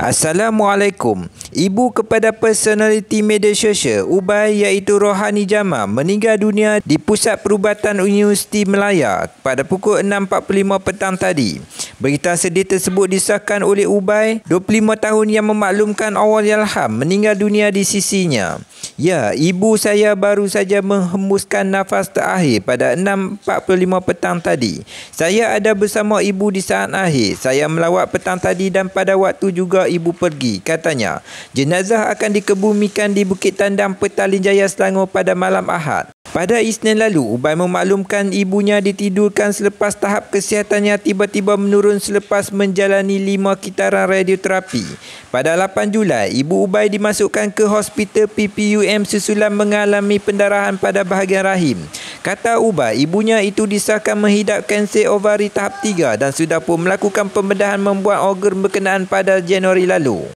Assalamualaikum. Ibu kepada personaliti media sosial Ubay iaitu Rohani Jama meninggal dunia di Pusat Perubatan Universiti Melaya pada pukul 6.45 petang tadi. Berita sedih tersebut disahkan oleh Ubay 25 tahun yang memaklumkan awal Yalham meninggal dunia di sisinya. Ya, ibu saya baru saja menghembuskan nafas terakhir pada 6.45 petang tadi. Saya ada bersama ibu di saat akhir. Saya melawat petang tadi dan pada waktu juga ibu pergi, katanya. Jenazah akan dikebumikan di Bukit Tandang Petaling Jaya Selangor pada malam Ahad. Pada Isnin lalu, Ubay memaklumkan ibunya ditidurkan selepas tahap kesihatannya tiba-tiba menurun selepas menjalani lima kitaran radioterapi. Pada 8 Julai, ibu Ubay dimasukkan ke hospital PPUM susulan mengalami pendarahan pada bahagian rahim. Kata Ubay, ibunya itu disahkan menghidap kanser ovari tahap 3 dan sudah pun melakukan pembedahan membuat organ berkenaan pada Januari lalu.